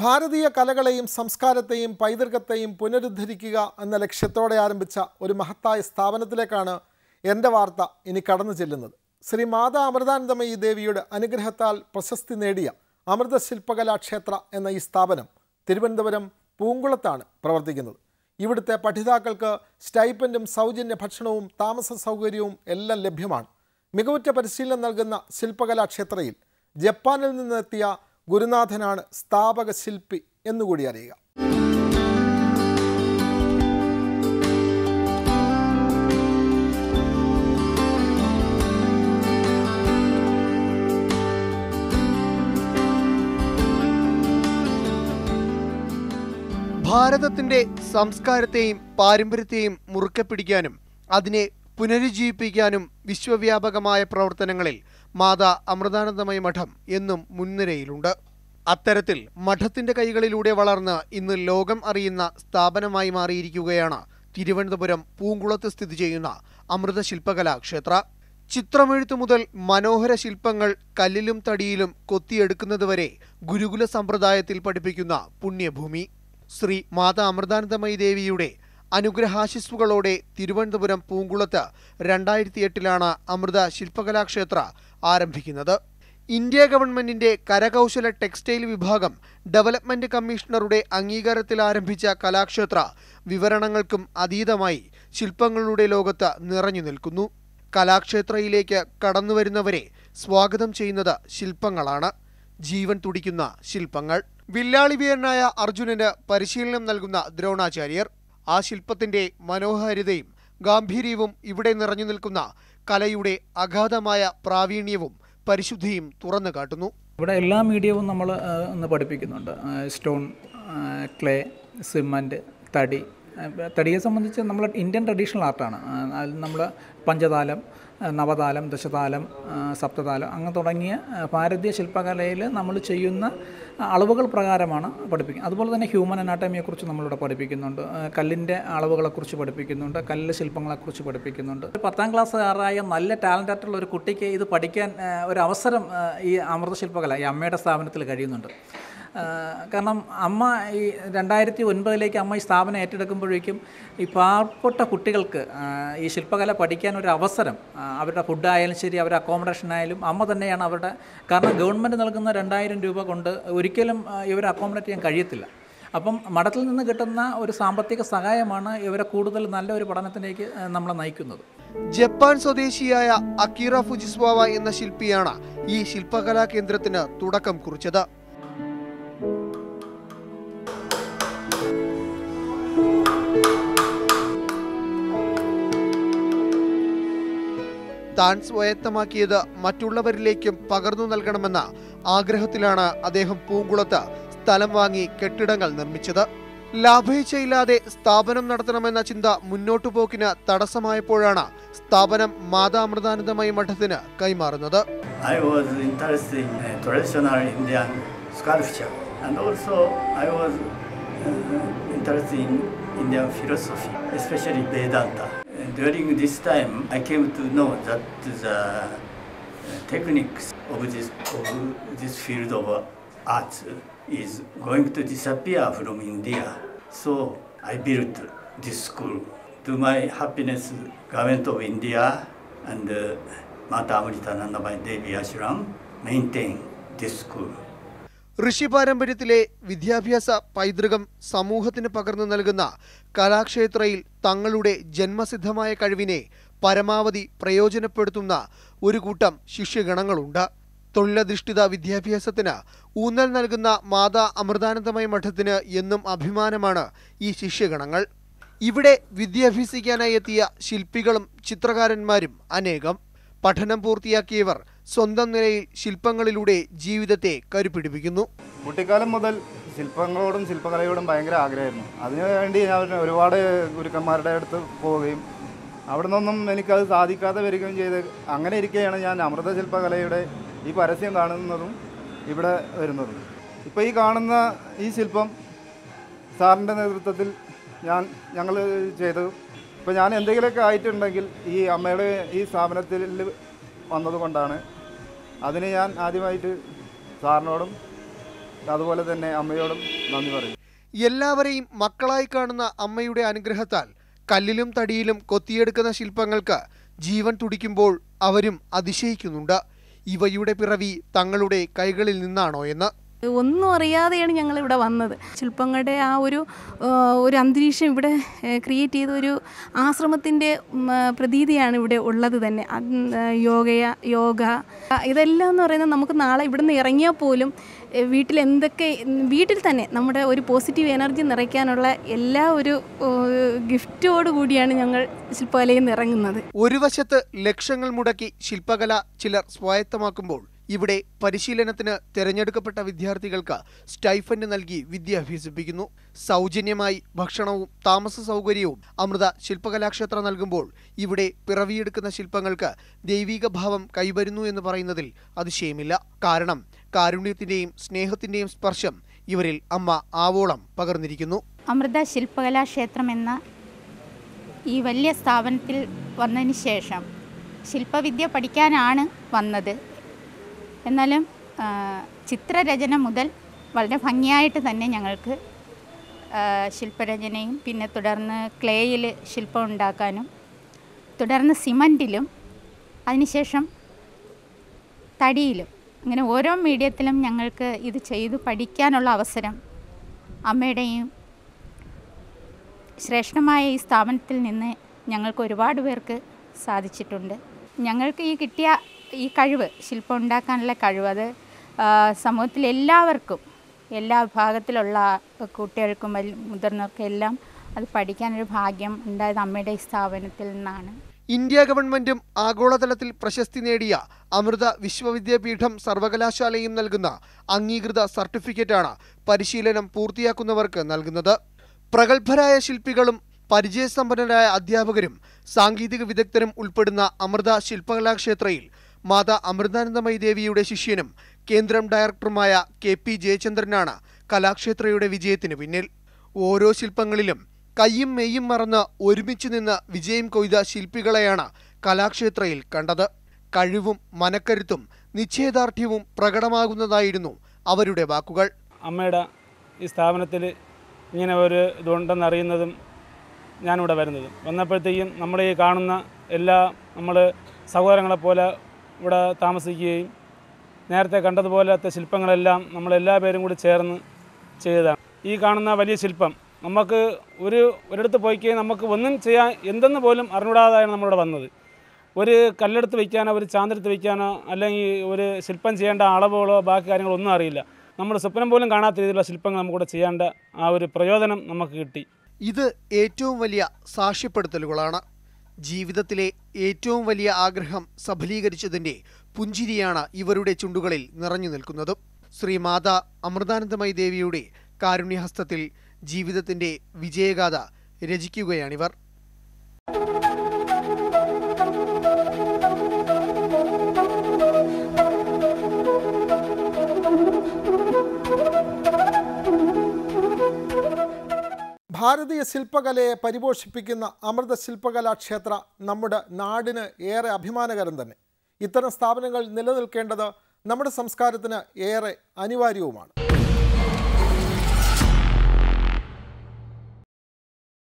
ഭാരതീയ കലകളെയും സംസ്കാരത്തെയും പൈതൃകത്തെയും പുനരുദ്ധരിക്കുക എന്ന ലക്ഷ്യത്തോടെ ആരംഭിച്ച ഒരു മഹത്തായ സ്ഥാപനത്തിലേക്കാണ് എൻ്റെ വാർത്ത ഇനി കടന്നു ചെല്ലുന്നത് ശ്രീ മാതാ അമൃതാനന്ദമയി ദേവിയുടെ അനുഗ്രഹത്താൽ പ്രശസ്തി നേടിയ അമൃത ക്ഷേത്ര എന്ന ഈ സ്ഥാപനം തിരുവനന്തപുരം പൂങ്കുളത്താണ് പ്രവർത്തിക്കുന്നത് ഇവിടുത്തെ പഠിതാക്കൾക്ക് സ്റ്റൈപ്പൻറ്റും സൗജന്യ ഭക്ഷണവും താമസ സൗകര്യവും എല്ലാം ലഭ്യമാണ് മികവുറ്റ പരിശീലനം നൽകുന്ന ശില്പകലാക്ഷേത്രയിൽ ക്ഷേത്രയിൽ ജപ്പാനിൽ നിന്നെത്തിയ ഗുരുനാഥനാണ് സ്ഥാപക ശില്പി എന്നുകൂടി അറിയുക ഭാരതത്തിന്റെ സംസ്കാരത്തെയും പാരമ്പര്യത്തെയും മുറുക്കെ പിടിക്കാനും അതിനെ പുനരുജ്ജീവിപ്പിക്കാനും വിശ്വവ്യാപകമായ പ്രവർത്തനങ്ങളിൽ മാതാ അമൃതാനന്ദമയ മഠം എന്നും മുൻനിരയിലുണ്ട് അത്തരത്തിൽ മഠത്തിന്റെ കൈകളിലൂടെ വളർന്ന് ഇന്ന് ലോകം അറിയുന്ന സ്ഥാപനമായി മാറിയിരിക്കുകയാണ് തിരുവനന്തപുരം പൂങ്കുളത്ത് സ്ഥിതി ചെയ്യുന്ന അമൃത ക്ഷേത്ര ചിത്രമെഴുത്തു മുതൽ മനോഹര ശില്പങ്ങൾ കല്ലിലും തടിയിലും കൊത്തിയെടുക്കുന്നതുവരെ ഗുരുകുല സമ്പ്രദായത്തിൽ പഠിപ്പിക്കുന്ന പുണ്യഭൂമി ശ്രീ മാതാ അമൃതാനന്ദമയി ദേവിയുടെ അനുഗ്രഹാശിസ്സുകളോടെ തിരുവനന്തപുരം പൂങ്കുളത്ത് രണ്ടായിരത്തി എട്ടിലാണ് അമൃത ശില്പകലാക്ഷേത്ര ആരംഭിക്കുന്നത് ഇന്ത്യ ഗവൺമെന്റിന്റെ കരകൗശല ടെക്സ്റ്റൈൽ വിഭാഗം ഡെവലപ്മെന്റ് കമ്മീഷണറുടെ അംഗീകാരത്തിൽ ആരംഭിച്ച കലാക്ഷേത്ര വിവരണങ്ങൾക്കും അതീതമായി ശില്പങ്ങളുടെ ലോകത്ത് നിറഞ്ഞു നിൽക്കുന്നു കലാക്ഷേത്രയിലേക്ക് കടന്നുവരുന്നവരെ സ്വാഗതം ചെയ്യുന്നത് ശില്പങ്ങളാണ് ജീവൻ തുടിക്കുന്ന ശില്പങ്ങൾ വില്ലാളിവീരനായ അർജുനന് പരിശീലനം നൽകുന്ന ദ്രോണാചാര്യർ ആ ശില്പത്തിന്റെ മനോഹാരിതയും ഗാംഭീര്യവും ഇവിടെ നിറഞ്ഞു നിൽക്കുന്ന കലയുടെ അഗാധമായ പ്രാവീണ്യവും പരിശുദ്ധിയും തുറന്നു കാട്ടുന്നു ഇവിടെ എല്ലാ മീഡിയവും നമ്മൾ ഒന്ന് പഠിപ്പിക്കുന്നുണ്ട് സ്റ്റോൺ ക്ലേ സിമൻറ്റ് തടി തടിയെ സംബന്ധിച്ച് നമ്മൾ ഇന്ത്യൻ ട്രഡീഷണൽ ആർട്ടാണ് അതിൽ നമ്മൾ പഞ്ചതാലം നവതാലം ദശതാലം സപ്തതാലം അങ്ങനെ തുടങ്ങിയ ഭാരതീയ ശില്പകലയിൽ നമ്മൾ ചെയ്യുന്ന അളവുകൾ പ്രകാരമാണ് പഠിപ്പിക്കുന്നത് അതുപോലെ തന്നെ ഹ്യൂമൻ അനാട്ടമിയെക്കുറിച്ച് നമ്മളിവിടെ പഠിപ്പിക്കുന്നുണ്ട് കല്ലിൻ്റെ അളവുകളെക്കുറിച്ച് പഠിപ്പിക്കുന്നുണ്ട് കല്ല് ശില്പങ്ങളെക്കുറിച്ച് പഠിപ്പിക്കുന്നുണ്ട് പത്താം ക്ലാസ്സുകാരായ നല്ല ടാലൻറ്റായിട്ടുള്ള ഒരു കുട്ടിക്ക് ഇത് പഠിക്കാൻ ഒരു അവസരം ഈ അമൃതശില്പകല ഈ അമ്മയുടെ സ്ഥാപനത്തിൽ കഴിയുന്നുണ്ട് കാരണം അമ്മ ഈ രണ്ടായിരത്തി ഒൻപതിലേക്ക് അമ്മ ഈ സ്ഥാപനം ഏറ്റെടുക്കുമ്പോഴേക്കും ഈ പാവപ്പെട്ട കുട്ടികൾക്ക് ഈ ശില്പകല പഠിക്കാൻ ഒരു അവസരം അവരുടെ ഫുഡ് ആയാലും ശരി അവരുടെ അക്കോമഡേഷൻ ആയാലും അമ്മ തന്നെയാണ് അവരുടെ കാരണം ഗവൺമെൻറ് നൽകുന്ന രണ്ടായിരം രൂപ കൊണ്ട് ഒരിക്കലും ഇവരെ അക്കോമഡേറ്റ് ചെയ്യാൻ കഴിയത്തില്ല അപ്പം മഠത്തിൽ നിന്ന് കിട്ടുന്ന ഒരു സാമ്പത്തിക സഹായമാണ് ഇവരെ കൂടുതൽ നല്ല ഒരു പഠനത്തിലേക്ക് നമ്മളെ നയിക്കുന്നത് ജപ്പാൻ സ്വദേശിയായ അക്കീറ ഫുജിസ്വാവ എന്ന ശില്പിയാണ് ഈ ശില്പകലാ കേന്ദ്രത്തിന് തുടക്കം കുറിച്ചത് താൻ സ്വായത്തമാക്കിയത് മറ്റുള്ളവരിലേക്കും പകർന്നു നൽകണമെന്ന ആഗ്രഹത്തിലാണ് അദ്ദേഹം പൂങ്കുളത്ത് സ്ഥലം വാങ്ങി കെട്ടിടങ്ങൾ നിർമ്മിച്ചത് ലാഭേച്ഛയില്ലാതെ സ്ഥാപനം നടത്തണമെന്ന ചിന്ത മുന്നോട്ടു പോക്കിന് തടസ്സമായപ്പോഴാണ് സ്ഥാപനം മാതാമൃതാനന്ദമയ മഠത്തിന് കൈമാറുന്നത് I was especially in uh, traditional Indian sculpture and also I was uh, interested in philosophy, especially During this time, I came to know that the techniques of this, of this field of a r t is going to disappear from India. So I built this school. To my happiness, government of India and uh, Mata Amrita Nandabai Devi Ashram maintain this school. ഋഷി പാരമ്പര്യത്തിലെ വിദ്യാഭ്യാസ പൈതൃകം സമൂഹത്തിന് പകർന്നു നൽകുന്ന കലാക്ഷേത്രയിൽ തങ്ങളുടെ ജന്മസിദ്ധമായ കഴിവിനെ പരമാവധി പ്രയോജനപ്പെടുത്തുന്ന ഒരു കൂട്ടം ശിഷ്യഗണങ്ങളുണ്ട് തൊഴിലധിഷ്ഠിത വിദ്യാഭ്യാസത്തിന് ഊന്നൽ നൽകുന്ന മാതാ അമൃതാനന്ദമയ മഠത്തിന് എന്നും അഭിമാനമാണ് ഈ ശിഷ്യഗണങ്ങൾ ഇവിടെ വിദ്യാഭ്യസിക്കാനായി എത്തിയ ശില്പികളും ചിത്രകാരന്മാരും അനേകം പഠനം പൂർത്തിയാക്കിയവർ സ്വന്തം നിലയിൽ ശില്പങ്ങളിലൂടെ ജീവിതത്തെ കരുപിടിപ്പിക്കുന്നു കുട്ടിക്കാലം മുതൽ ശില്പങ്ങളോടും ശില്പകലയോടും ഭയങ്കര ആഗ്രഹമായിരുന്നു അതിനുവേണ്ടി ഞാൻ ഒരുപാട് ഗുരുക്കന്മാരുടെ അടുത്ത് പോവുകയും അവിടെ നിന്നൊന്നും എനിക്കത് സാധിക്കാതെ വരികയും ചെയ്ത് അങ്ങനെ ഇരിക്കുകയാണ് ഞാൻ അമൃത ശില്പകലയുടെ ഈ പരസ്യം കാണുന്നതും ഇവിടെ വരുന്നതും ഇപ്പോൾ ഈ കാണുന്ന ഈ ശില്പം സാറിൻ്റെ നേതൃത്വത്തിൽ ഞാൻ ഞങ്ങൾ ചെയ്തതും ഇപ്പം ഞാൻ എന്തെങ്കിലുമൊക്കെ ആയിട്ടുണ്ടെങ്കിൽ ഈ അമ്മയുടെ ഈ സ്ഥാപനത്തിൽ വന്നതുകൊണ്ടാണ് അതിന് ഞാൻ ആദ്യമായിട്ട് സാറിനോടും അതുപോലെ തന്നെ അമ്മയോടും നന്ദി പറയും എല്ലാവരെയും മക്കളായി കാണുന്ന അമ്മയുടെ അനുഗ്രഹത്താൽ കല്ലിലും തടിയിലും കൊത്തിയെടുക്കുന്ന ശില്പങ്ങൾക്ക് ജീവൻ തുടിക്കുമ്പോൾ അവരും അതിശയിക്കുന്നുണ്ട് ഇവയുടെ പിറവി തങ്ങളുടെ കൈകളിൽ നിന്നാണോ എന്ന് ഒന്നും അറിയാതെയാണ് ഞങ്ങൾ ഇവിടെ വന്നത് ശില്പങ്ങളുടെ ആ ഒരു ഒരു അന്തരീക്ഷം ഇവിടെ ക്രിയേറ്റ് ചെയ്ത ഒരു ആശ്രമത്തിൻ്റെ പ്രതീതിയാണ് ഇവിടെ ഉള്ളത് തന്നെ യോഗയ യോഗ ഇതെല്ലാം എന്ന് പറയുന്നത് നമുക്ക് നാളെ ഇവിടുന്ന് ഇറങ്ങിയാൽ പോലും വീട്ടിൽ എന്തൊക്കെ വീട്ടിൽ തന്നെ നമ്മുടെ ഒരു പോസിറ്റീവ് എനർജി നിറയ്ക്കാനുള്ള എല്ലാ ഒരു ഗിഫ്റ്റോടു കൂടിയാണ് ഞങ്ങൾ ശില്പകലയിൽ നിന്ന് ഇറങ്ങുന്നത് ഒരു വശത്ത് ലക്ഷങ്ങൾ മുടക്കി ശില്പകല ചിലർ സ്വായത്തമാക്കുമ്പോൾ ഇവിടെ പരിശീലനത്തിന് തിരഞ്ഞെടുക്കപ്പെട്ട വിദ്യാർത്ഥികൾക്ക് സ്റ്റൈഫൻഡ് നൽകി വിദ്യ അഭ്യസിപ്പിക്കുന്നു സൗജന്യമായി ഭക്ഷണവും താമസ സൗകര്യവും അമൃത ശില്പകലാക്ഷേത്രം നൽകുമ്പോൾ ഇവിടെ പിറവിയെടുക്കുന്ന ശില്പങ്ങൾക്ക് ദൈവിക ഭാവം കൈവരുന്നു എന്ന് പറയുന്നതിൽ അതിശയമില്ല കാരണം കാരുണ്യത്തിന്റെയും സ്നേഹത്തിന്റെയും സ്പർശം ഇവരിൽ അമ്മ ആവോളം പകർന്നിരിക്കുന്നു അമൃത ശില്പകലാക്ഷേത്രം എന്ന ഈ വലിയ സ്ഥാപനത്തിൽ വന്നതിന് ശേഷം ശില്പവിദ്യ പഠിക്കാനാണ് വന്നത് എന്നാലും ചിത്രരചന മുതൽ വളരെ ഭംഗിയായിട്ട് തന്നെ ഞങ്ങൾക്ക് ശില്പരചനയും പിന്നെ തുടർന്ന് ക്ലേയിൽ ശില്പം ഉണ്ടാക്കാനും തുടർന്ന് സിമൻറ്റിലും അതിനുശേഷം തടിയിലും അങ്ങനെ ഓരോ മീഡിയത്തിലും ഞങ്ങൾക്ക് ഇത് ചെയ്തു പഠിക്കാനുള്ള അവസരം അമ്മയുടെയും ശ്രേഷ്ഠമായ ഈ സ്ഥാപനത്തിൽ നിന്ന് ഞങ്ങൾക്ക് ഒരുപാട് പേർക്ക് സാധിച്ചിട്ടുണ്ട് ഞങ്ങൾക്ക് ഈ കിട്ടിയ ഈ കഴിവ് ശില്പം ഉണ്ടാക്കാനുള്ള കഴിവ് അത് സമൂഹത്തിൽ എല്ലാവർക്കും എല്ലാ വിഭാഗത്തിലുള്ള കുട്ടികൾക്കും മുതിർന്നവർക്കും എല്ലാം അത് പഠിക്കാനൊരു ഭാഗ്യം ഉണ്ടായത് അമ്മയുടെ സ്ഥാപനത്തിൽ നിന്നാണ് ഇന്ത്യ ഗവൺമെന്റും ആഗോളതലത്തിൽ പ്രശസ്തി നേടിയ അമൃത വിശ്വവിദ്യാപീഠം സർവകലാശാലയും നൽകുന്ന അംഗീകൃത സർട്ടിഫിക്കറ്റാണ് പരിശീലനം പൂർത്തിയാക്കുന്നവർക്ക് നൽകുന്നത് പ്രഗത്ഭരായ ശില്പികളും പരിചയസമ്പന്നരായ അധ്യാപകരും സാങ്കേതിക വിദഗ്ധരും ഉൾപ്പെടുന്ന അമൃത ശില്പകലാക്ഷേത്രയിൽ മാതാ അമൃതാനന്ദമയി ദേവിയുടെ ശിഷ്യനും കേന്ദ്രം ഡയറക്ടറുമായ കെ പി ജയചന്ദ്രനാണ് കലാക്ഷേത്രയുടെ വിജയത്തിന് പിന്നിൽ ഓരോ ശില്പങ്ങളിലും കയ്യും മെയ്യും മറന്ന് ഒരുമിച്ച് നിന്ന് വിജയം കൊയ്ത ശില്പികളെയാണ് കലാക്ഷേത്രയിൽ കണ്ടത് കഴിവും മനക്കരുത്തും നിശ്ചയദാർഢ്യവും പ്രകടമാകുന്നതായിരുന്നു അവരുടെ വാക്കുകൾ അമ്മയുടെ ഈ സ്ഥാപനത്തിൽ ഇങ്ങനെ ഒരു ഇതുണ്ടെന്നറിയുന്നതും ഞാനിവിടെ വരുന്നത് വന്നപ്പോഴത്തേക്കും നമ്മുടെ ഈ കാണുന്ന എല്ലാ നമ്മൾ സഹോദരങ്ങളെപ്പോലെ ഇവിടെ താമസിക്കുകയും നേരത്തെ കണ്ടതുപോലത്തെ ശില്പങ്ങളെല്ലാം നമ്മളെല്ലാ പേരും കൂടി ചേർന്ന് ചെയ്തതാണ് ഈ കാണുന്ന വലിയ ശില്പം നമുക്ക് ഒരു ഒരിടത്ത് കഴിഞ്ഞാൽ നമുക്ക് ഒന്നും ചെയ്യാൻ എന്തെന്ന് പോലും അറിഞ്ഞൂടാതായാണ് നമ്മളിവിടെ വന്നത് ഒരു കല്ലെടുത്ത് വയ്ക്കാനോ ഒരു ചാന്തെടുത്ത് വയ്ക്കാനോ അല്ലെങ്കിൽ ഒരു ശില്പം ചെയ്യേണ്ട അളവുകളോ ബാക്കി കാര്യങ്ങളോ ഒന്നും അറിയില്ല നമ്മുടെ സ്വപ്നം പോലും കാണാത്ത രീതിയിലുള്ള ശില്പങ്ങൾ നമുക്കിവിടെ ചെയ്യേണ്ട ആ ഒരു പ്രയോജനം നമുക്ക് കിട്ടി ഇത് ഏറ്റവും വലിയ സാക്ഷ്യപ്പെടുത്തലുകളാണ് ജീവിതത്തിലെ ഏറ്റവും വലിയ ആഗ്രഹം സഫലീകരിച്ചതിന്റെ പുഞ്ചിരിയാണ് ഇവരുടെ ചുണ്ടുകളിൽ നിറഞ്ഞു നിൽക്കുന്നത് മാതാ അമൃതാനന്ദമയി ദേവിയുടെ കാരുണ്യഹസ്തത്തിൽ ജീവിതത്തിന്റെ വിജയഗാഥ രചിക്കുകയാണിവർ ഭാരതീയ ശില്പകലയെ പരിപോഷിപ്പിക്കുന്ന അമൃത ശില്പകലാക്ഷേത്ര നമ്മുടെ നാടിന് ഏറെ അഭിമാനകരം തന്നെ ഇത്തരം സ്ഥാപനങ്ങൾ നിലനിൽക്കേണ്ടത് നമ്മുടെ സംസ്കാരത്തിന് ഏറെ അനിവാര്യവുമാണ്